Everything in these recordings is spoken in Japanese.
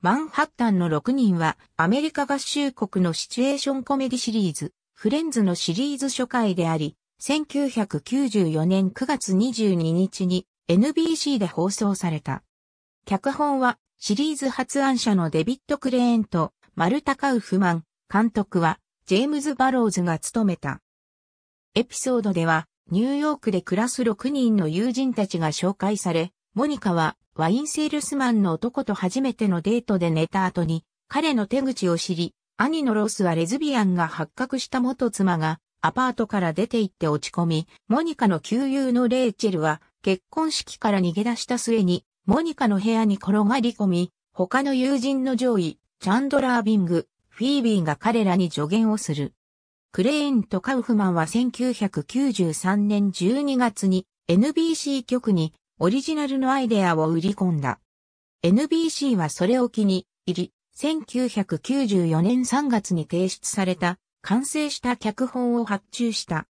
マンハッタンの6人はアメリカ合衆国のシチュエーションコメディシリーズ、フレンズのシリーズ初回であり、1994年9月22日に NBC で放送された。脚本はシリーズ発案者のデビット・クレーンとマルタ・カウフマン、監督はジェームズ・バローズが務めた。エピソードではニューヨークで暮らす6人の友人たちが紹介され、モニカはワインセールスマンの男と初めてのデートで寝た後に、彼の手口を知り、兄のロスはレズビアンが発覚した元妻がアパートから出て行って落ち込み、モニカの旧友のレイチェルは結婚式から逃げ出した末に、モニカの部屋に転がり込み、他の友人の上位、チャンドラー・ビング、フィービーが彼らに助言をする。クレインとカウフマンは1993年12月に NBC 局にオリジナルのアイデアを売り込んだ。NBC はそれを機に入り、1994年3月に提出された完成した脚本を発注した。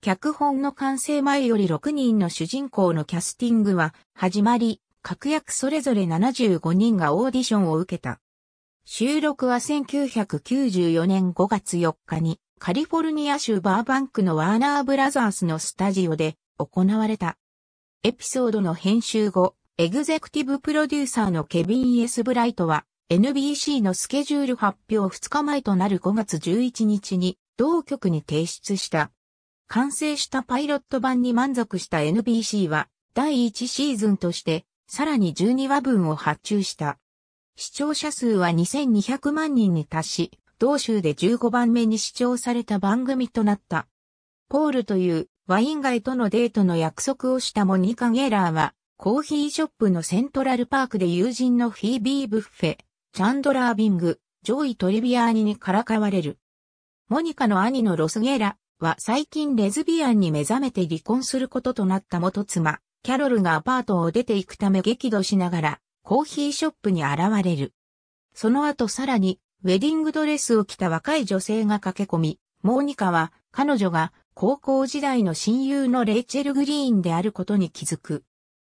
脚本の完成前より6人の主人公のキャスティングは始まり、各役それぞれ75人がオーディションを受けた。収録は1994年5月4日にカリフォルニア州バーバンクのワーナーブラザースのスタジオで行われた。エピソードの編集後、エグゼクティブプロデューサーのケビン・イエス・ブライトは、NBC のスケジュール発表2日前となる5月11日に、同局に提出した。完成したパイロット版に満足した NBC は、第1シーズンとして、さらに12話分を発注した。視聴者数は2200万人に達し、同州で15番目に視聴された番組となった。ポールというワイン街とのデートの約束をしたモニカ・ゲーラーは、コーヒーショップのセントラルパークで友人のフィービー・ブッフェ、チャンドラー・ビング、ジョイ・トリビアーニにからかわれる。モニカの兄のロス・ゲーラは最近レズビアンに目覚めて離婚することとなった元妻、キャロルがアパートを出て行くため激怒しながら、コーヒーショップに現れる。その後さらに、ウェディングドレスを着た若い女性が駆け込み、モーニカは彼女が高校時代の親友のレイチェル・グリーンであることに気づく。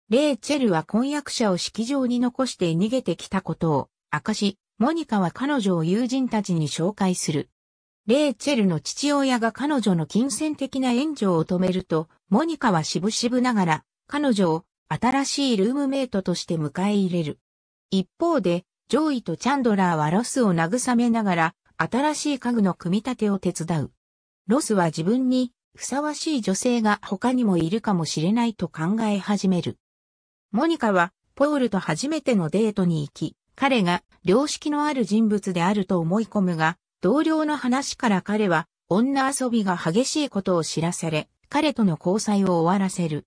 レイチェルは婚約者を式場に残して逃げてきたことを明かし、モニカは彼女を友人たちに紹介する。レイチェルの父親が彼女の金銭的な援助を止めると、モニカは渋々ながら、彼女を新しいルームメイトとして迎え入れる。一方で、ジョイとチャンドラーはロスを慰めながら、新しい家具の組み立てを手伝う。ロスは自分にふさわしい女性が他にもいるかもしれないと考え始める。モニカは、ポールと初めてのデートに行き、彼が良識のある人物であると思い込むが、同僚の話から彼は女遊びが激しいことを知らされ、彼との交際を終わらせる。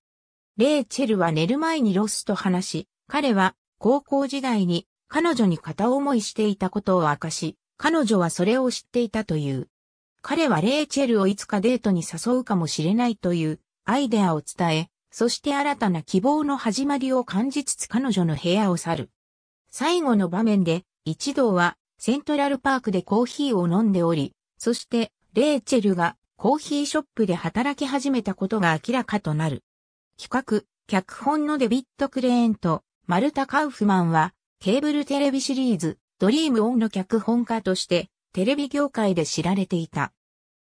レイチェルは寝る前にロスと話し、彼は高校時代に彼女に片思いしていたことを明かし、彼女はそれを知っていたという。彼はレイチェルをいつかデートに誘うかもしれないというアイデアを伝え、そして新たな希望の始まりを感じつつ彼女の部屋を去る。最後の場面で、一同はセントラルパークでコーヒーを飲んでおり、そしてレイチェルがコーヒーショップで働き始めたことが明らかとなる。企画、脚本のデビット・クレーンとマルタ・カウフマンはケーブルテレビシリーズドリームオンの脚本家としてテレビ業界で知られていた。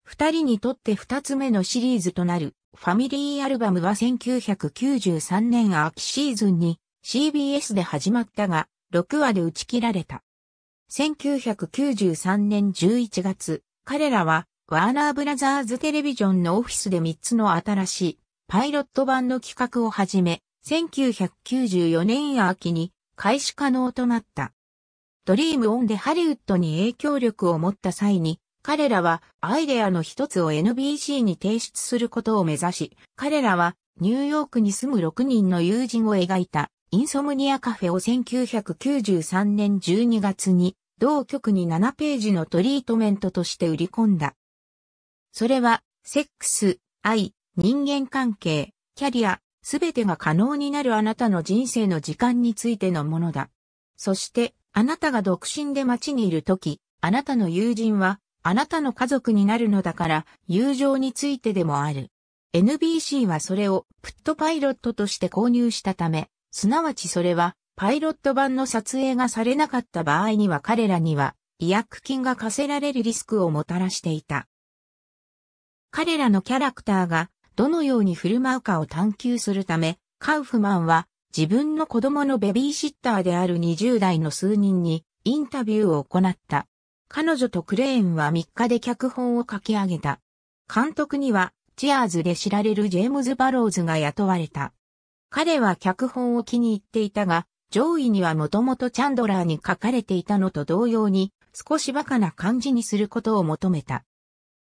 二人にとって二つ目のシリーズとなるファミリーアルバムは1993年秋シーズンに CBS で始まったが6話で打ち切られた。1993年11月、彼らはワーナーブラザーズテレビジョンのオフィスで3つの新しいパイロット版の企画を始め、1994年秋に開始可能となった。ドリームオンでハリウッドに影響力を持った際に、彼らはアイデアの一つを NBC に提出することを目指し、彼らはニューヨークに住む6人の友人を描いたインソムニアカフェを1993年12月に同局に7ページのトリートメントとして売り込んだ。それは、セックス、愛、人間関係、キャリア、すべてが可能になるあなたの人生の時間についてのものだ。そして、あなたが独身で街にいるとき、あなたの友人は、あなたの家族になるのだから、友情についてでもある。NBC はそれをプットパイロットとして購入したため、すなわちそれは、パイロット版の撮影がされなかった場合には彼らには、違約金が課せられるリスクをもたらしていた。彼らのキャラクターが、どのように振る舞うかを探求するため、カウフマンは自分の子供のベビーシッターである20代の数人にインタビューを行った。彼女とクレーンは3日で脚本を書き上げた。監督には、チアーズで知られるジェームズ・バローズが雇われた。彼は脚本を気に入っていたが、上位にはもともとチャンドラーに書かれていたのと同様に、少しバカな感じにすることを求めた。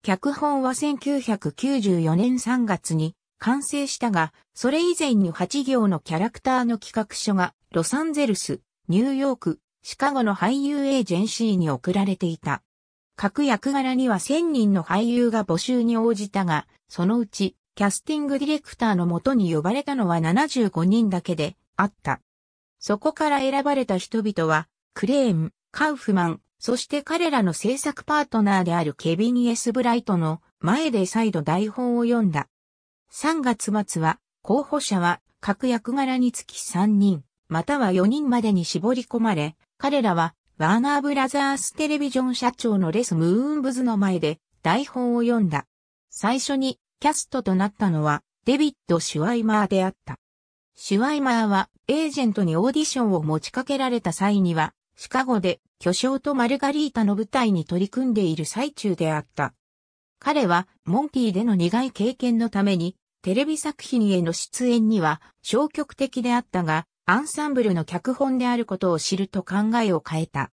脚本は1994年3月に完成したが、それ以前に8行のキャラクターの企画書が、ロサンゼルス、ニューヨーク、シカゴの俳優エージェンシーに送られていた。各役柄には1000人の俳優が募集に応じたが、そのうち、キャスティングディレクターの元に呼ばれたのは75人だけであった。そこから選ばれた人々は、クレーン、カウフマン、そして彼らの制作パートナーであるケビン・エス・ブライトの前で再度台本を読んだ。3月末は、候補者は各役柄につき3人、または4人までに絞り込まれ、彼らは、ワーナーブラザーステレビジョン社長のレス・ムーンブズの前で台本を読んだ。最初にキャストとなったのはデビッド・シュワイマーであった。シュワイマーはエージェントにオーディションを持ちかけられた際にはシカゴで巨匠とマルガリータの舞台に取り組んでいる最中であった。彼はモンキーでの苦い経験のために、テレビ作品への出演には消極的であったが、アンサンブルの脚本であることを知ると考えを変えた。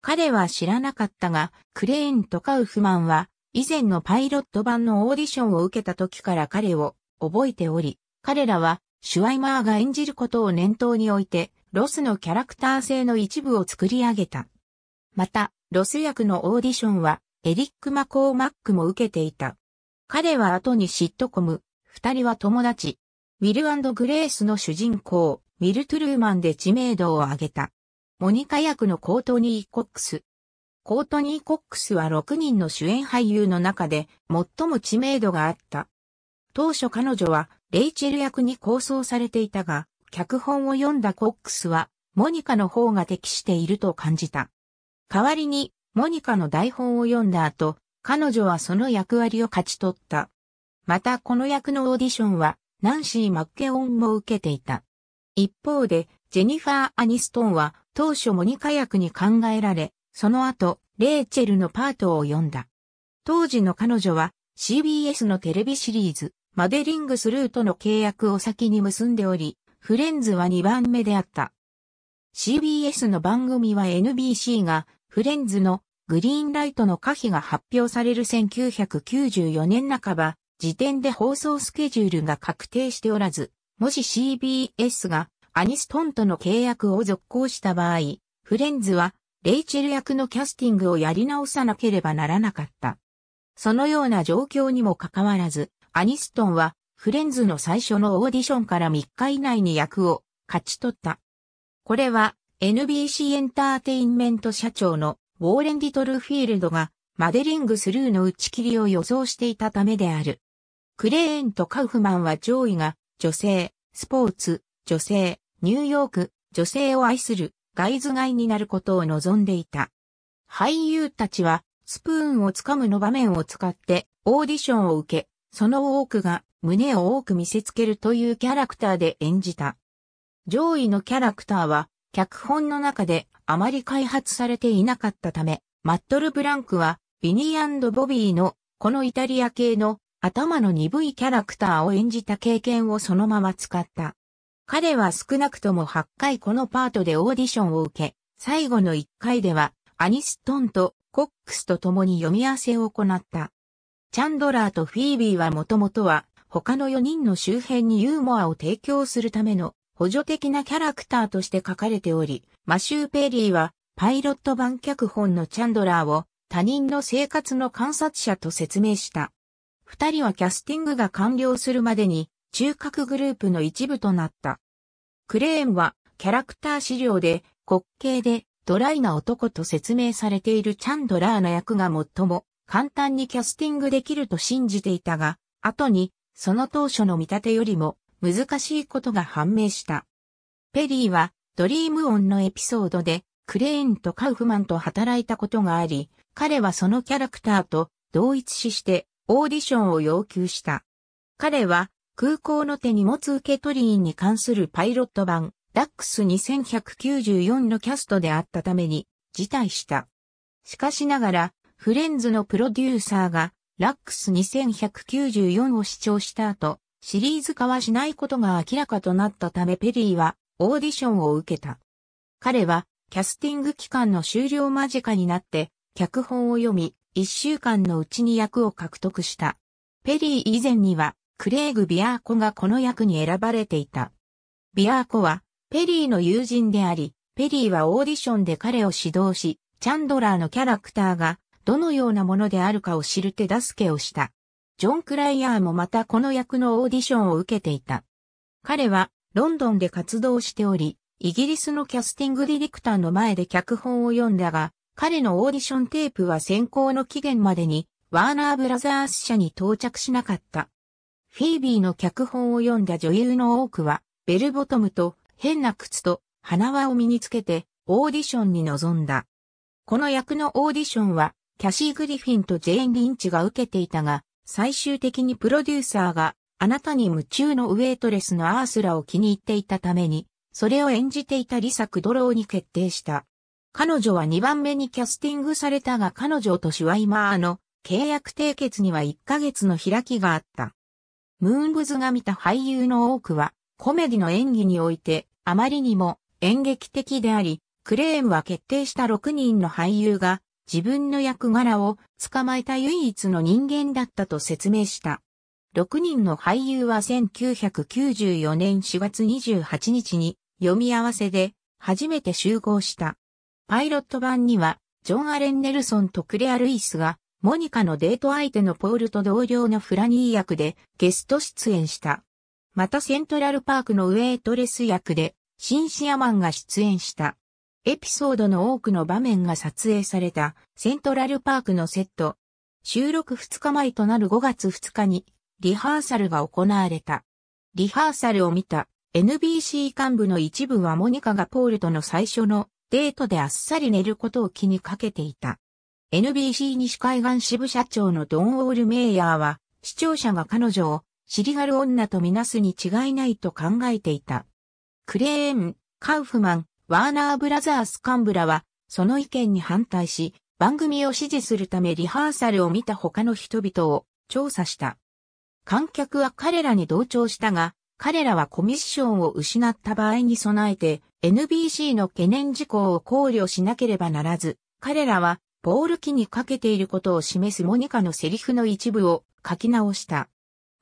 彼は知らなかったが、クレーンとカウフマンは、以前のパイロット版のオーディションを受けた時から彼を覚えており、彼らはシュワイマーが演じることを念頭に置いて、ロスのキャラクター性の一部を作り上げた。また、ロス役のオーディションは、エリック・マコーマックも受けていた。彼は後に嫉妬込コム、二人は友達。ウィルグレースの主人公、ウィル・トゥルーマンで知名度を上げた。モニカ役のコートニー・コックス。コートニー・コックスは6人の主演俳優の中で最も知名度があった。当初彼女はレイチェル役に構想されていたが、脚本を読んだコックスはモニカの方が適していると感じた。代わりにモニカの台本を読んだ後、彼女はその役割を勝ち取った。またこの役のオーディションは、ナンシー・マッケオンも受けていた。一方で、ジェニファー・アニストンは、当初モニカ役に考えられ、その後、レイチェルのパートを読んだ。当時の彼女は、CBS のテレビシリーズ、マデリングスルーとの契約を先に結んでおり、フレンズは2番目であった。CBS の番組は NBC がフレンズのグリーンライトの可否が発表される1994年半ば、時点で放送スケジュールが確定しておらず、もし CBS がアニストンとの契約を続行した場合、フレンズはレイチェル役のキャスティングをやり直さなければならなかった。そのような状況にもかかわらず、アニストンはフレンズの最初のオーディションから3日以内に役を勝ち取った。これは NBC エンターテインメント社長のウォーレン・ディトルフィールドがマデリングスルーの打ち切りを予想していたためである。クレーンとカウフマンは上位が女性、スポーツ、女性、ニューヨーク、女性を愛するガズガ外になることを望んでいた。俳優たちはスプーンをつかむの場面を使ってオーディションを受け、その多くが胸を多く見せつけるというキャラクターで演じた。上位のキャラクターは脚本の中であまり開発されていなかったため、マットル・ブランクはビニーボビーのこのイタリア系の頭の鈍いキャラクターを演じた経験をそのまま使った。彼は少なくとも8回このパートでオーディションを受け、最後の1回ではアニストンとコックスと共に読み合わせを行った。チャンドラーとフィービーはもともとは他の4人の周辺にユーモアを提供するための補助的なキャラクターとして書かれており、マシュー・ペリーはパイロット版脚本のチャンドラーを他人の生活の観察者と説明した。二人はキャスティングが完了するまでに中核グループの一部となった。クレーンはキャラクター資料で滑稽でドライな男と説明されているチャンドラーの役が最も簡単にキャスティングできると信じていたが、後にその当初の見立てよりも難しいことが判明した。ペリーはドリームオンのエピソードでクレーンとカウフマンと働いたことがあり、彼はそのキャラクターと同一視してオーディションを要求した。彼は空港の手荷物受け取り員に関するパイロット版ダックス2194のキャストであったために辞退した。しかしながらフレンズのプロデューサーがラックス2194を視聴した後、シリーズ化はしないことが明らかとなったためペリーはオーディションを受けた。彼はキャスティング期間の終了間近になって脚本を読み、1週間のうちに役を獲得した。ペリー以前にはクレイグ・ビアーコがこの役に選ばれていた。ビアーコはペリーの友人であり、ペリーはオーディションで彼を指導し、チャンドラーのキャラクターがどのようなものであるかを知る手助けをした。ジョン・クライヤーもまたこの役のオーディションを受けていた。彼はロンドンで活動しており、イギリスのキャスティングディレクターの前で脚本を読んだが、彼のオーディションテープは選考の期限までにワーナーブラザース社に到着しなかった。フィービーの脚本を読んだ女優の多くは、ベルボトムと変な靴と花輪を身につけてオーディションに臨んだ。この役のオーディションは、キャシー・グリフィンとジェーン・リンチが受けていたが、最終的にプロデューサーが、あなたに夢中のウェイトレスのアースラを気に入っていたために、それを演じていたリサ・クドローに決定した。彼女は2番目にキャスティングされたが彼女とシュワイマーの契約締結には1ヶ月の開きがあった。ムーンブズが見た俳優の多くはコメディの演技においてあまりにも演劇的であり、クレームは決定した6人の俳優が自分の役柄を捕まえた唯一の人間だったと説明した。6人の俳優は1994年4月28日に読み合わせで初めて集合した。パイロット版にはジョン・アレン・ネルソンとクレア・ルイスがモニカのデート相手のポールと同僚のフラニー役でゲスト出演した。またセントラルパークのウェイトレス役でシンシアマンが出演した。エピソードの多くの場面が撮影されたセントラルパークのセット。収録2日前となる5月2日にリハーサルが行われた。リハーサルを見た NBC 幹部の一部はモニカがポールとの最初のデートであっさり寝ることを気にかけていた。NBC 西海岸支部社長のドン・オール・メイヤーは視聴者が彼女を尻がる女とみなすに違いないと考えていた。クレーン、カウフマン、ワーナーブラザースカンブラは、その意見に反対し、番組を支持するためリハーサルを見た他の人々を調査した。観客は彼らに同調したが、彼らはコミッションを失った場合に備えて NBC の懸念事項を考慮しなければならず、彼らはボール機にかけていることを示すモニカのセリフの一部を書き直した。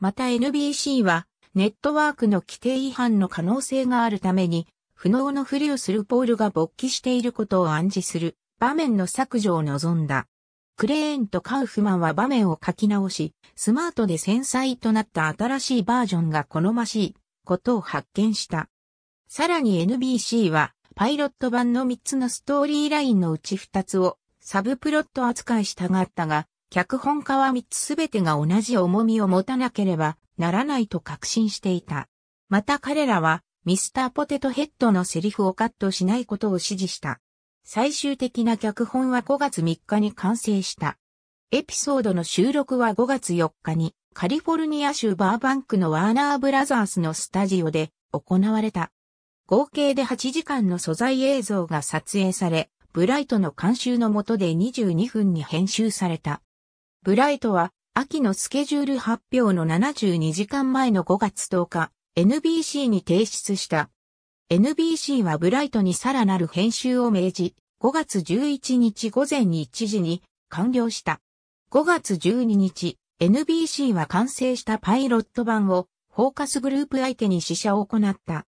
また NBC はネットワークの規定違反の可能性があるために不能のふりをするポールが勃起していることを暗示する場面の削除を望んだ。クレーンとカウフマンは場面を書き直し、スマートで繊細となった新しいバージョンが好ましいことを発見した。さらに NBC はパイロット版の3つのストーリーラインのうち2つをサブプロット扱いしたがったが、脚本家は3つすべてが同じ重みを持たなければならないと確信していた。また彼らはミスターポテトヘッドのセリフをカットしないことを指示した。最終的な脚本は5月3日に完成した。エピソードの収録は5月4日にカリフォルニア州バーバンクのワーナーブラザースのスタジオで行われた。合計で8時間の素材映像が撮影され、ブライトの監修のもとで22分に編集された。ブライトは秋のスケジュール発表の72時間前の5月10日、NBC に提出した。NBC はブライトにさらなる編集を命じ、5月11日午前1時に完了した。5月12日、NBC は完成したパイロット版をフォーカスグループ相手に試写を行った。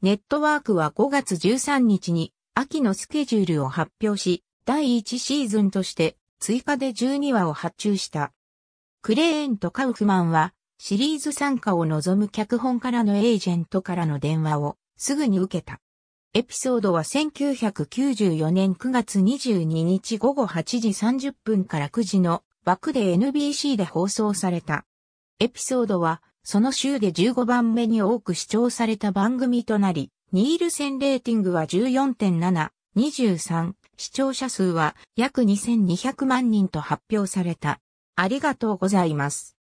ネットワークは5月13日に秋のスケジュールを発表し、第1シーズンとして追加で12話を発注した。クレーンとカウフマンはシリーズ参加を望む脚本からのエージェントからの電話をすぐに受けた。エピソードは1994年9月22日午後8時30分から9時の枠で NBC で放送された。エピソードはその週で15番目に多く視聴された番組となり、ニールセンレーティングは14.7、23、視聴者数は約2200万人と発表された。ありがとうございます。